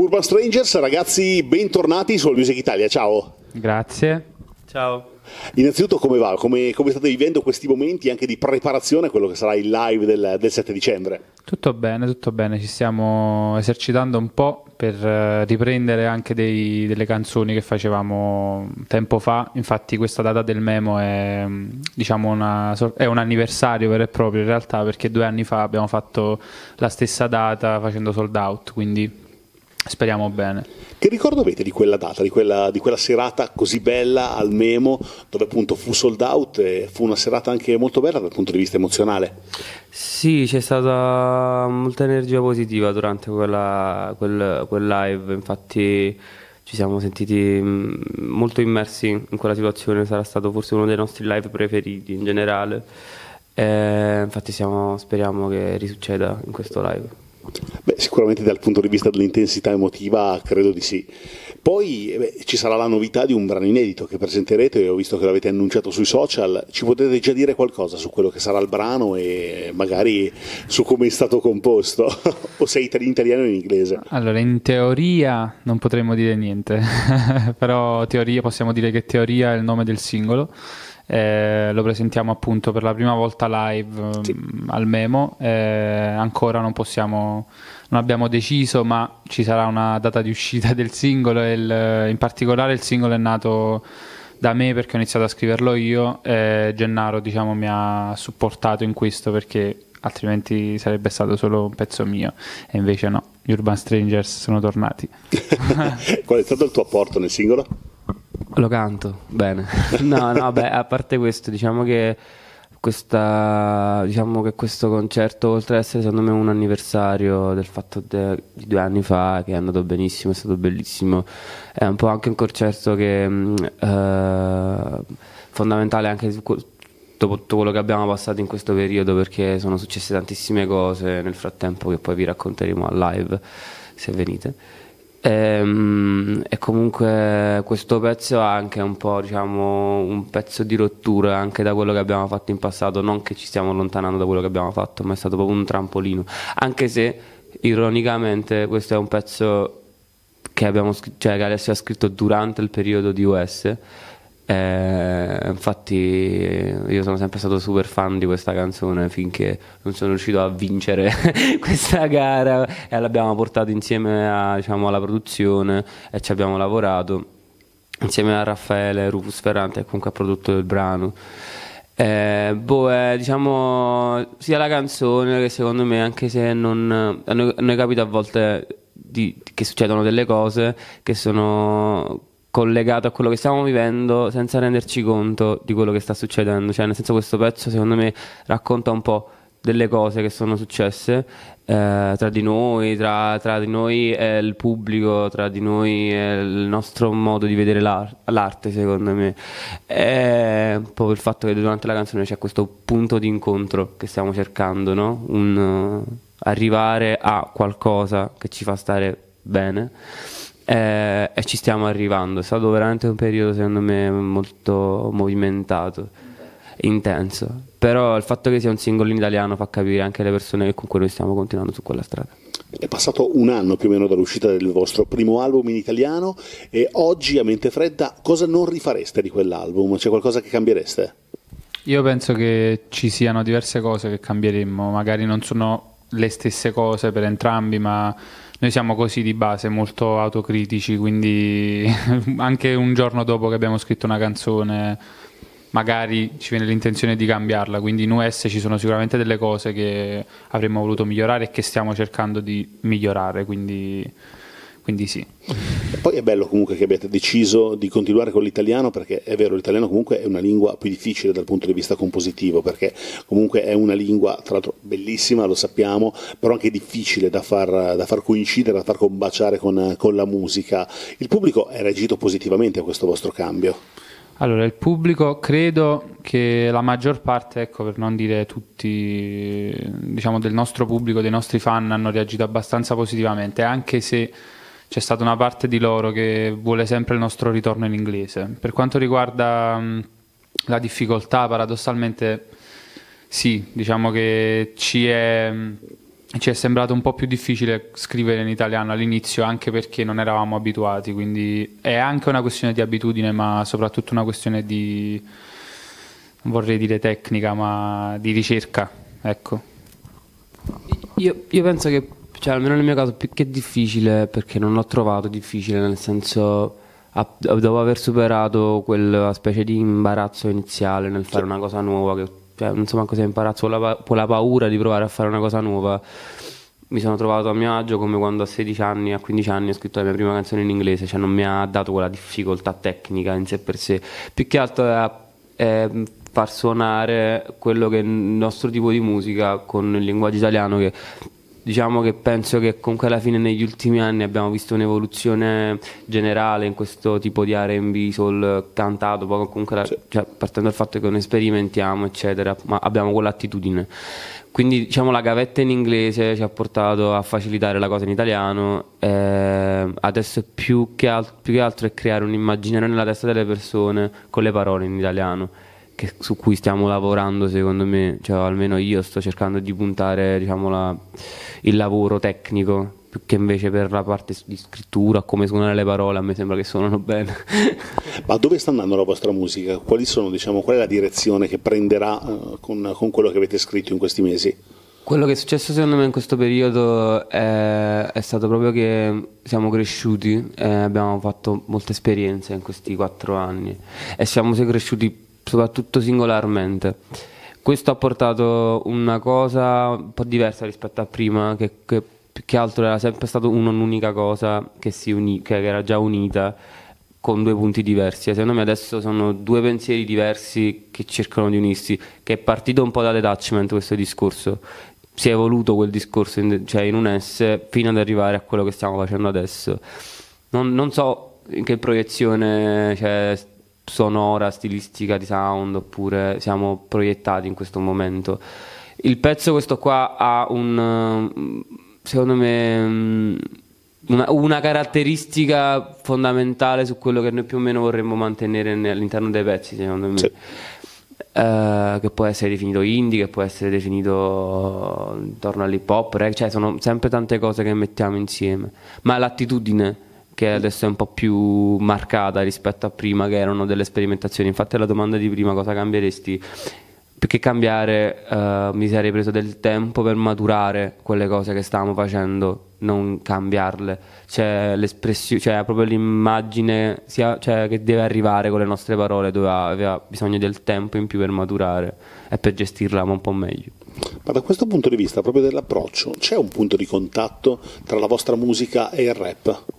Urban Strangers, ragazzi, bentornati su All Music Italia. Ciao. Grazie. Ciao. Innanzitutto come va? Come, come, state vivendo questi momenti anche di preparazione a quello che sarà il live del, del 7 dicembre? Tutto bene, tutto bene, ci stiamo esercitando un po' per eh, riprendere anche dei, delle canzoni che facevamo tempo fa, infatti questa data del memo è, diciamo una, è un anniversario vero e proprio in realtà perché due anni fa abbiamo fatto la stessa data facendo sold out, quindi Speriamo bene. Che ricordo avete di quella data, di quella, di quella, serata così bella al Memo, dove appunto fu sold out e fu una serata anche molto bella dal punto di vista emozionale? Sì, c'è stata molta energia positiva durante quella, quel, quel live, infatti ci siamo sentiti mm, molto immersi in quella situazione, sarà stato forse uno dei nostri live preferiti in generale. E eh, infatti siamo, speriamo che risucceda in questo live. Beh, sicuramente dal punto di vista dell'intensità emotiva credo di sì. Poi eh, beh, ci sarà la novità di un brano inedito che presenterete, ho visto che l'avete annunciato sui social, ci potete già dire qualcosa su quello che sarà il brano e magari su come è stato composto, o se è in italiano o in inglese? Allora, in teoria non potremmo dire niente, però teoria, possiamo dire che teoria è il nome del singolo eh, lo presentiamo appunto per la prima volta live sì. mh, mm, al Memo. Eh, ancora non possiamo, non abbiamo deciso, ma ci sarà una data di uscita del singolo. Il, in particolare, il singolo è nato da me perché ho iniziato a scriverlo io. Eh, Gennaro, diciamo, mi ha supportato in questo perché altrimenti sarebbe stato solo un pezzo mio e invece no, gli Urban Strangers sono tornati. Qual è stato il tuo apporto nel singolo? Lo canto, bene. No, no, beh, a parte questo, diciamo che, questa, diciamo che questo concerto, oltre ad essere secondo me un anniversario del fatto de, di due anni fa, che è andato benissimo, è stato bellissimo, è un po' anche un concerto che mm, eh, fondamentale anche dopo tutto quello che abbiamo passato in questo periodo, perché sono successe tantissime cose nel frattempo che poi vi racconteremo a live, se venite. E, ehm, e, comunque questo pezzo è anche un po' diciamo, un pezzo di rottura anche da quello che abbiamo fatto in passato, non che ci stiamo allontanando da quello che abbiamo fatto, ma è stato proprio un trampolino, anche se ironicamente questo è un pezzo che, abbiamo, cioè, che Alessio ha scritto durante il periodo di US eh, infatti io sono sempre stato super fan di questa canzone finché non sono riuscito a vincere questa gara e l'abbiamo portata insieme a, diciamo, alla produzione e ci abbiamo lavorato insieme a Raffaele Rufus Ferrante che comunque ha prodotto il brano. Eh, boh, eh, diciamo sia la canzone che secondo me anche se non... A noi, a noi capita a volte di, che succedono delle cose che sono collegato a quello che stiamo vivendo senza renderci conto di quello che sta succedendo. Cioè, nel senso, questo pezzo secondo me racconta un po' delle cose che sono successe eh, tra di noi, tra, tra di noi e il pubblico, tra di noi e il nostro modo di vedere l'ar- l'arte, secondo me. È un po' il fatto che durante la canzone c'è questo punto di incontro che stiamo cercando, no? Un, uh, arrivare a qualcosa che ci fa stare bene eh, e ci stiamo arrivando. È stato veramente un periodo secondo me molto movimentato, intenso, però il fatto che sia un singolo in italiano fa capire anche le persone che con cui noi stiamo continuando su quella strada. È passato un anno più o meno dall'uscita del vostro primo album in italiano e oggi a mente fredda cosa non rifareste di quell'album? C'è qualcosa che cambiereste? Io penso che ci siano diverse cose che cambieremmo, magari non sono le stesse cose per entrambi, ma noi siamo così di base, molto autocritici, quindi anche un giorno dopo che abbiamo scritto una canzone magari ci viene l'intenzione di cambiarla, quindi in US ci sono sicuramente delle cose che avremmo voluto migliorare e che stiamo cercando di migliorare, quindi quindi sì. E poi è bello comunque che abbiate deciso di continuare con l'italiano perché è vero, l'italiano comunque è una lingua più difficile dal punto di vista compositivo perché comunque è una lingua tra l'altro bellissima, lo sappiamo, però anche difficile da far, da far coincidere, da far combaciare con, con la musica. Il pubblico ha reagito positivamente a questo vostro cambio? Allora, il pubblico credo che la maggior parte, ecco, per non dire tutti, diciamo, del nostro pubblico, dei nostri fan hanno reagito abbastanza positivamente, anche se c'è stata una parte di loro che vuole sempre il nostro ritorno in inglese. Per quanto riguarda mm, la difficoltà, paradossalmente sì, diciamo che ci è, mm, ci è, sembrato un po' più difficile scrivere in italiano all'inizio anche perché non eravamo abituati, quindi è anche una questione di abitudine, ma soprattutto una questione di, non vorrei dire tecnica, ma di ricerca. Ecco. Io, io penso che cioè almeno nel mio caso più che difficile perché non l'ho trovato difficile nel senso a, dopo aver superato quella specie di imbarazzo iniziale nel fare una cosa nuova che cioè, non so manco se imbarazzo la, quella paura di provare a fare una cosa nuova mi sono trovato a mio agio come quando a 16 anni, a 15 anni ho scritto la mia prima canzone in inglese, cioè non mi ha dato quella difficoltà tecnica in sé per sé, più che altro è, eh, far suonare quello che è il nostro tipo di musica con il linguaggio italiano che diciamo che penso che comunque alla fine negli ultimi anni abbiamo visto un'evoluzione generale in questo tipo di R&B soul cantato, la, sì. cioè, partendo dal fatto che non sperimentiamo eccetera, ma abbiamo quell'attitudine. Quindi diciamo la gavetta in inglese ci ha portato a facilitare la cosa in italiano, eh, adesso più che, al- più che altro è creare immaginario nella testa delle persone con le parole in italiano che, su cui stiamo lavorando secondo me, cioè, almeno io sto cercando di puntare diciamo, la, il lavoro tecnico più che invece per la parte di scrittura, come suonare le parole, a me sembra che suonano bene. Ma dove sta andando la vostra musica? Sono, diciamo, qual è la direzione che prenderà uh, con, con quello che avete scritto in questi mesi? Quello che è successo secondo me in questo periodo è, è stato proprio che siamo cresciuti, eh, abbiamo fatto molte esperienze in questi quattro anni e siamo cresciuti soprattutto singolarmente. Questo ha portato una cosa un po' diversa rispetto a prima, che, che più che altro era sempre stata un'unica cosa che, si uni, che era già unita con due punti diversi. E secondo me adesso sono due pensieri diversi che cercano di unirsi, che è partito un po' da detachment questo discorso. Si è evoluto quel discorso in, cioè in un S fino ad arrivare a quello che stiamo facendo adesso. Non, non so in che proiezione cioè, sonora, stilistica di sound, oppure siamo proiettati in questo momento. Il pezzo questo qua ha un, secondo me, mm, una, una caratteristica fondamentale su quello che noi più o meno vorremmo mantenere all'interno dei pezzi, secondo me. Sì. Uh, che può essere definito indie, che può essere definito intorno all'hip hop, cioè sono sempre tante cose che mettiamo insieme, ma l'attitudine che adesso è un po' più marcata rispetto a prima che erano delle sperimentazioni. Infatti la domanda di prima cosa cambieresti? Più che cambiare eh, mi sarei preso del tempo per maturare quelle cose che stavamo facendo, non cambiarle. C'è cioè, l'espressione, cioè proprio l'immagine sia, cioè, che deve arrivare con le nostre parole, dove aveva bisogno del tempo in più per maturare e per gestirla un po' meglio. Ma da questo punto di vista, proprio dell'approccio, c'è un punto di contatto tra la vostra musica e il rap?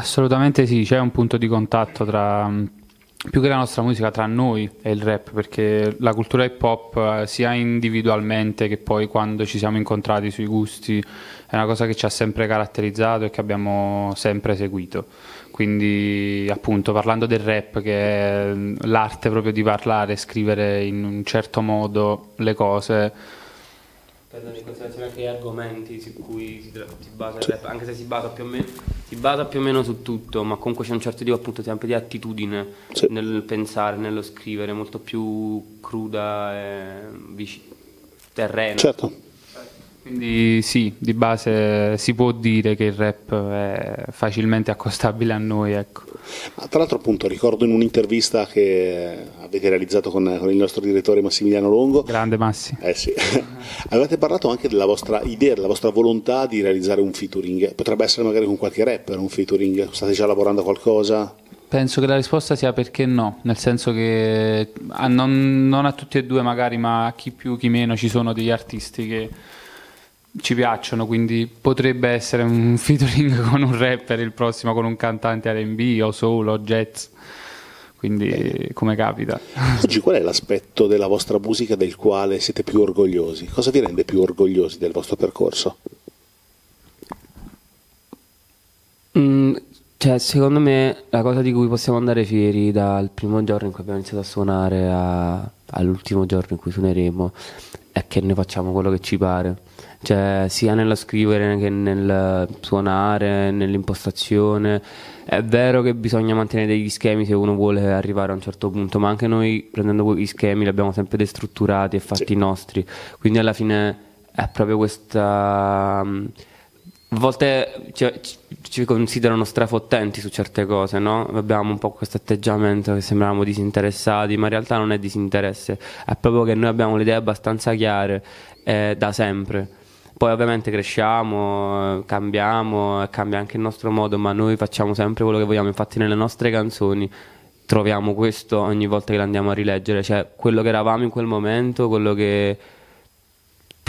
Assolutamente sì, c'è un punto di contatto tra più che la nostra musica tra noi e il rap, perché la cultura hip hop eh, sia individualmente che poi quando ci siamo incontrati sui gusti è una cosa che ci ha sempre caratterizzato e che abbiamo sempre seguito. Quindi appunto parlando del rap che è l'arte proprio di parlare, scrivere in un certo modo le cose, prendono in considerazione anche gli argomenti su cui si, si basa il rap, anche se si basa più o meno, basa più o meno su tutto, ma comunque c'è un certo tipo appunto sempre di attitudine sì. nel pensare, nello scrivere, molto più cruda e terrena. Certo. Quindi sì, di base si può dire che il rap è facilmente accostabile a noi. Ecco. tra l'altro appunto ricordo in un'intervista che avete realizzato con, con, il nostro direttore Massimiliano Longo. Grande Massi. Eh sì. Avete parlato anche della vostra idea, della vostra volontà di realizzare un featuring. Potrebbe essere magari con qualche rapper un featuring, state già lavorando a qualcosa? Penso che la risposta sia perché no, nel senso che a ah, non, non a tutti e due magari, ma a chi più, chi meno, ci sono degli artisti che ci piacciono, quindi potrebbe essere un featuring con un rapper il prossimo, con un cantante RB o solo jazz. Quindi Bene. come capita. Oggi qual è l'aspetto della vostra musica del quale siete più orgogliosi? Cosa vi rende più orgogliosi del vostro percorso? Mm, cioè, secondo me la cosa di cui possiamo andare fieri dal primo giorno in cui abbiamo iniziato a suonare a, all'ultimo giorno in cui suoneremo è che noi facciamo quello che ci pare, cioè sia nello scrivere che nel suonare, nell'impostazione. È vero che bisogna mantenere degli schemi se uno vuole arrivare a un certo punto, ma anche noi prendendo quegli schemi li abbiamo sempre destrutturati e fatti sì. nostri, quindi alla fine è proprio questa a volte ci, ci, considerano strafottenti su certe cose, no? Abbiamo un po' questo atteggiamento che sembriamo disinteressati, ma in realtà non è disinteresse, è proprio che noi abbiamo le idee abbastanza chiare eh, da sempre. Poi ovviamente cresciamo, cambiamo, cambia anche il nostro modo, ma noi facciamo sempre quello che vogliamo, infatti nelle nostre canzoni troviamo questo ogni volta che le andiamo a rileggere, cioè quello che eravamo in quel momento, quello che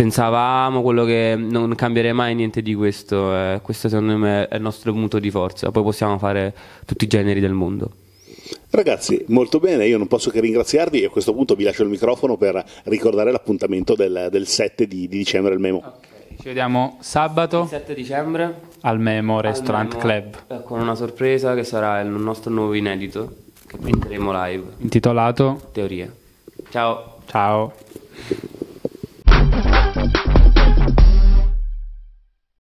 pensavamo, quello che non cambierei mai niente di questo. Eh, questo secondo me è il nostro punto di forza. Poi possiamo fare tutti i generi del mondo. Ragazzi, molto bene, io non posso che ringraziarvi e a questo punto vi lascio il microfono per ricordare l'appuntamento del, del 7 di, di, dicembre al Memo. Okay. Ci vediamo sabato 7 dicembre al Memo Restaurant al Memo, Club eh, con una sorpresa che sarà il nostro nuovo inedito che metteremo live intitolato Teorie. Ciao. Ciao.